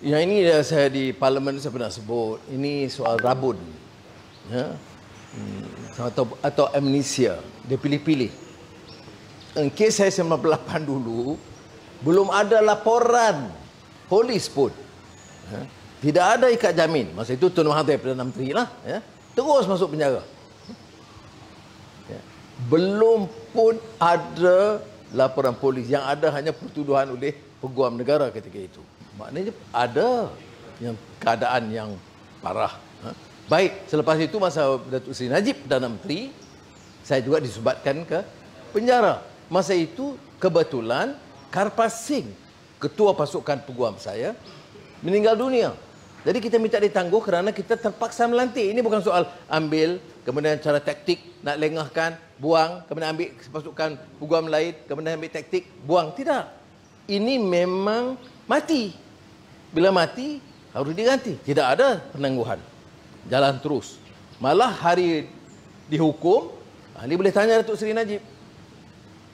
Yang ini dah saya di parlimen saya pernah sebut. Ini soal rabun. Ya. Hmm. Atau, atau amnesia. Dia pilih-pilih. In kes saya 98 dulu, belum ada laporan polis pun. Ya. Tidak ada ikat jamin. Masa itu Tun Mahathir Perdana Menteri lah. Ya. Terus masuk penjara. Ya. Belum pun ada laporan polis. Yang ada hanya pertuduhan oleh peguam negara ketika itu maknanya ada yang keadaan yang parah. Ha? Baik, selepas itu masa Datuk Seri Najib Perdana Menteri, saya juga disebatkan ke penjara. Masa itu kebetulan Karpas Singh, ketua pasukan peguam saya, meninggal dunia. Jadi kita minta ditangguh kerana kita terpaksa melantik. Ini bukan soal ambil, kemudian cara taktik nak lengahkan, buang, kemudian ambil pasukan peguam lain, kemudian ambil taktik, buang. Tidak. Ini memang mati. Bila mati, harus diganti. Tidak ada penangguhan. Jalan terus. Malah hari dihukum, ahli boleh tanya Datuk Seri Najib.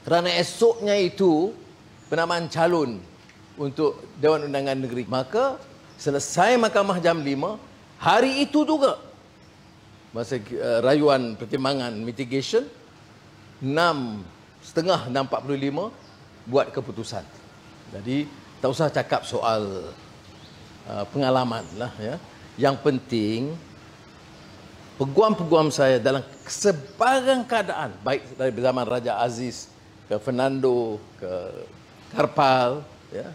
Kerana esoknya itu penamaan calon untuk Dewan Undangan Negeri. Maka selesai mahkamah jam 5, hari itu juga masa uh, rayuan pertimbangan mitigation 6 setengah 6.45 buat keputusan. Jadi tak usah cakap soal uh, pengalaman lah ya. Yang penting peguam-peguam saya dalam sebarang keadaan baik dari zaman Raja Aziz ke Fernando ke Karpal ya,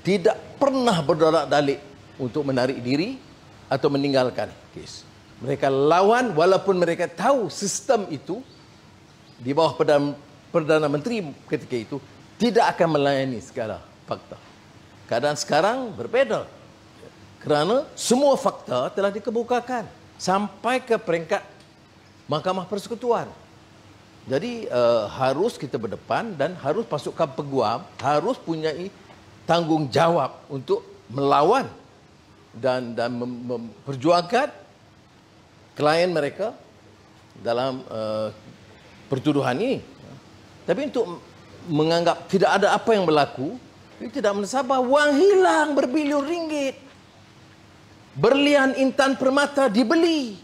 tidak pernah berdorak dalik untuk menarik diri atau meninggalkan kes. Mereka lawan walaupun mereka tahu sistem itu di bawah Perdana, Menteri ketika itu tidak akan melayani segala fakta. Keadaan sekarang berbeda. Kerana semua fakta telah dikebukakan sampai ke peringkat Mahkamah Persekutuan. Jadi uh, harus kita berdepan dan harus pasukan peguam harus punya tanggungjawab untuk melawan dan dan memperjuangkan klien mereka dalam uh, pertuduhan ini. Tapi untuk menganggap tidak ada apa yang berlaku, You tidak menesabah. Wang hilang berbilion ringgit. Berlian intan permata dibeli.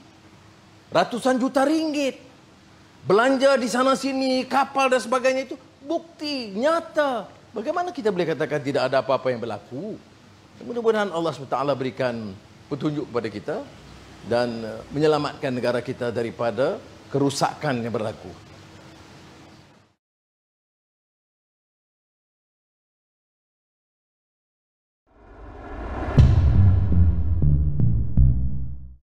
Ratusan juta ringgit. Belanja di sana sini, kapal dan sebagainya itu. Bukti, nyata. Bagaimana kita boleh katakan tidak ada apa-apa yang berlaku? Mudah-mudahan Allah SWT berikan petunjuk kepada kita. Dan eh, menyelamatkan negara kita daripada kerusakan yang berlaku.